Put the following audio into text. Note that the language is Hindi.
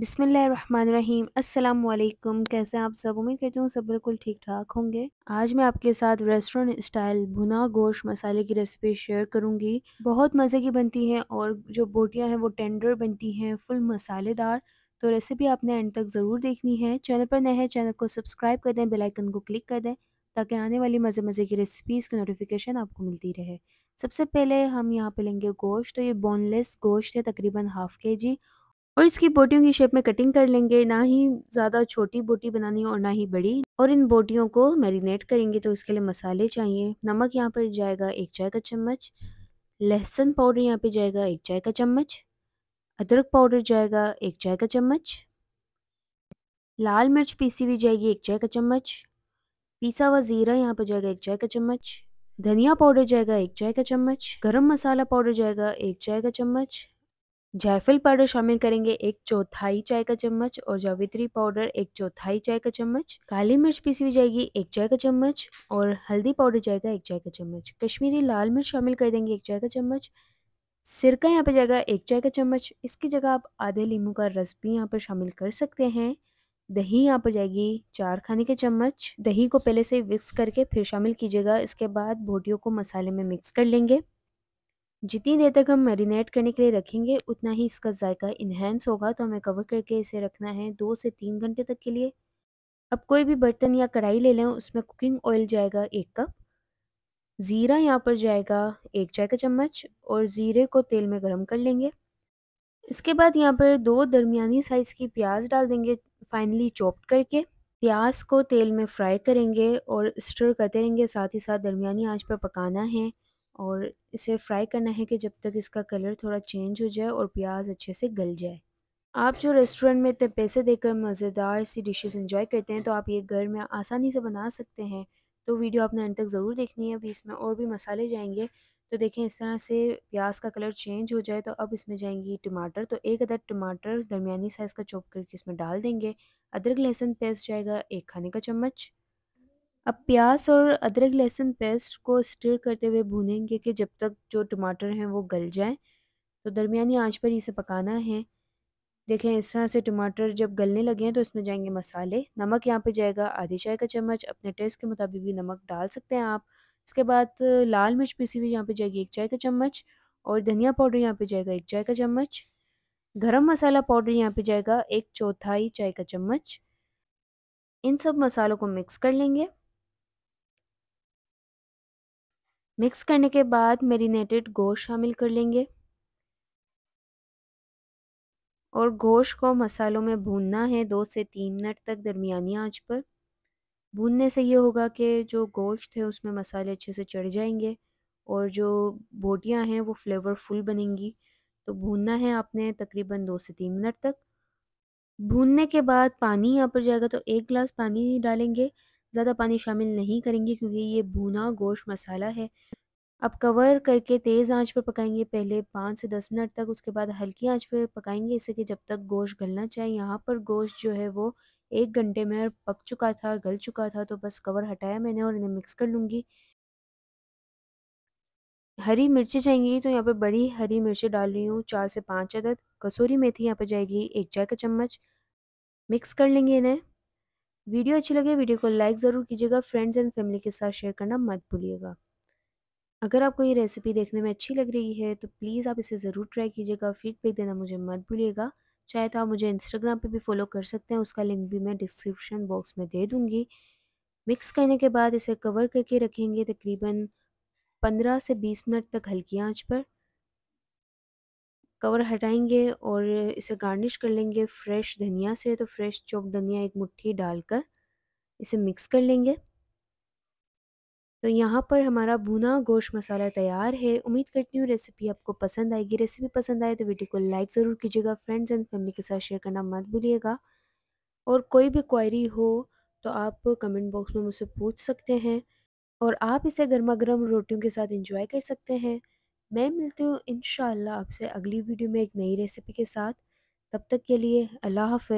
बिसमीम असलकम कैसे आप सब उम्मीद करती हूँ सब बिल्कुल ठीक ठाक होंगे आज मैं आपके साथ रेस्टोरेंट स्टाइल भुना गोश्त मसाले की रेसिपी शेयर करूँगी बहुत मज़े की बनती है और जो बोटियाँ हैं वो टेंडर बनती हैं फुल मसालेदार तो रेसिपी आपने एंड तक ज़रूर देखनी है चैनल पर नए हैं चैनल को सब्सक्राइब कर दें बेलाइकन को क्लिक कर दें ताकि आने वाली मज़े मज़े की रेसिपीज़ की नोटिफिकेशन आपको मिलती रहे सबसे पहले हम यहाँ पे लेंगे गोश्त तो ये बोनलेस गोश्त है तकरीबन हाफ़ के जी और इसकी बोटियों की शेप में कटिंग कर लेंगे ना ही ज़्यादा छोटी बोटी बनानी और ना ही बड़ी और इन बोटियों को मैरिनेट करेंगे तो इसके लिए मसाले चाहिए नमक यहाँ पर जाएगा एक चाय का चम्मच लहसुन पाउडर यहाँ पे जाएगा एक चाय का चम्मच अदरक पाउडर जाएगा एक चाय का चम्मच लाल मिर्च पीसी हुई जाएगी एक चाय का चम्मच पीसा हुआ ज़ीरा यहाँ पर जाएगा एक चाय का चम्मच धनिया पाउडर जाएगा एक चाय का चम्मच गरम मसाला पाउडर जाएगा एक चाय का चम्मच जायफल पाउडर शामिल करेंगे एक चौथाई चाय का चम्मच और जावित्री पाउडर एक चौथाई चाय का चम्मच काली मिर्च पीसी हुई जाएगी एक चाय का चम्मच और हल्दी पाउडर जाएगा एक चाय का चम्मच कश्मीरी लाल मिर्च शामिल कर देंगे एक चाय का चम्मच सिरका यहाँ पर जाएगा एक चाय का चम्मच इसकी जगह आप आधे लीमू का रस भी यहाँ पर शामिल कर सकते हैं दही यहाँ पर जाएगी चार खाने के चम्मच दही को पहले से विक्स करके फिर शामिल कीजिएगा इसके बाद भोटियों को मसाले में मिक्स कर लेंगे जितनी देर तक हम मैरिनेट करने के लिए रखेंगे उतना ही इसका जायका इन्हेंस होगा तो हमें कवर करके इसे रखना है दो से तीन घंटे तक के लिए अब कोई भी बर्तन या कढ़ाई ले लें उसमें कुकिंग ऑयल जाएगा एक कप ज़ीरा यहाँ पर जाएगा एक चाय का चम्मच और ज़ीरे को तेल में गर्म कर लेंगे इसके बाद यहाँ पर दो दरमियानी साइज़ की प्याज डाल देंगे फाइनली चॉप्ड करके प्याज को तेल में फ्राई करेंगे और स्टर करते रहेंगे साथ ही साथ दरमियानी आंच पर पकाना है और इसे फ्राई करना है कि जब तक इसका कलर थोड़ा चेंज हो जाए और प्याज अच्छे से गल जाए आप जो रेस्टोरेंट में इतने पैसे देकर मज़ेदार सी डिशेस इंजॉय करते हैं तो आप ये घर में आसानी से बना सकते हैं तो वीडियो आपने अंत तक ज़रूर देखनी है अभी इसमें और भी मसाले जाएंगे तो देखें इस तरह से प्याज का कलर चेंज हो जाए तो अब इसमें जाएंगी टमाटर तो एक अदर टमाटर दरमिया साइज़ का चॉप करके इसमें डाल देंगे अदरक लहसुन पेस्ट जाएगा एक खाने का चम्मच अब प्याज और अदरक लहसुन पेस्ट को स्टिर करते हुए भूनेंगे कि जब तक जो टमाटर हैं वो गल जाएं तो दरमियानी आंच पर इसे पकाना है देखें इस तरह से टमाटर जब गलने लगे हैं तो इसमें जाएंगे मसाले नमक यहाँ पे जाएगा आधी चाय का चम्मच अपने टेस्ट के मुताबिक भी नमक डाल सकते हैं आप इसके बाद लाल मिर्च पीसी हुई यहाँ पर जाएगी एक चाय का चम्मच और धनिया पाउडर यहाँ पर जाएगा एक चाय का चम्मच गरम मसाला पाउडर यहाँ पर जाएगा एक चौथाई चाय का चम्मच इन सब मसालों को मिक्स कर लेंगे मिक्स करने के बाद मेरीनेटेड गोश्त शामिल कर लेंगे और गोश्त को मसालों में भूनना है दो से तीन मिनट तक दरमियानी आंच पर भूनने से ये होगा कि जो गोश्त है उसमें मसाले अच्छे से चढ़ जाएंगे और जो बोटियां हैं वो फ्लेवरफुल बनेंगी तो भूनना है आपने तकरीबन दो से तीन मिनट तक भूनने के बाद पानी यहाँ पर जाएगा तो एक गिलास पानी डालेंगे ज़्यादा पानी शामिल नहीं करेंगे क्योंकि ये भुना गोश्त मसाला है अब कवर करके तेज़ आंच पर पकाएंगे पहले पाँच से दस मिनट तक उसके बाद हल्की आंच पर पकाएंगे इससे कि जब तक गोश्त गलना चाहिए यहाँ पर गोश्त जो है वो एक घंटे में पक चुका था गल चुका था तो बस कवर हटाया मैंने और इन्हें मिक्स कर लूँगी हरी मिर्ची चाहिए तो यहाँ पर बड़ी हरी मिर्ची डाल रही हूँ चार से पाँच अदद कसूरी मेथी यहाँ पर जाएगी एक चाय का चम्मच मिक्स कर लेंगे इन्हें वीडियो अच्छी लगे वीडियो को लाइक ज़रूर कीजिएगा फ्रेंड्स एंड फैमिली के साथ शेयर करना मत भूलिएगा अगर आपको ये रेसिपी देखने में अच्छी लग रही है तो प्लीज़ आप इसे ज़रूर ट्राई कीजिएगा फीडबैक देना मुझे मत भूलिएगा चाहे तो आप मुझे इंस्टाग्राम पे भी फॉलो कर सकते हैं उसका लिंक भी मैं डिस्क्रिप्शन बॉक्स में दे दूँगी मिक्स करने के बाद इसे कवर करके रखेंगे तकरीबन पंद्रह से बीस मिनट तक हल्की आंच पर कवर हटाएंगे और इसे गार्निश कर लेंगे फ्रेश धनिया से तो फ्रेश चॉप धनिया एक मुट्ठी डालकर इसे मिक्स कर लेंगे तो यहाँ पर हमारा भुना गोश्त मसाला तैयार है उम्मीद करती हूँ रेसिपी आपको पसंद आएगी रेसिपी पसंद आए तो वीडियो को लाइक ज़रूर कीजिएगा फ्रेंड्स एंड फैमिली के साथ शेयर करना मत भूलिएगा और कोई भी क्वायरी हो तो आप कमेंट बॉक्स में मुझसे पूछ सकते हैं और आप इसे गर्मा गर्म रोटियों के साथ इंजॉय कर सकते हैं मैं मिलती हूँ इन आपसे अगली वीडियो में एक नई रेसिपी के साथ तब तक के लिए अल्लाह हाफ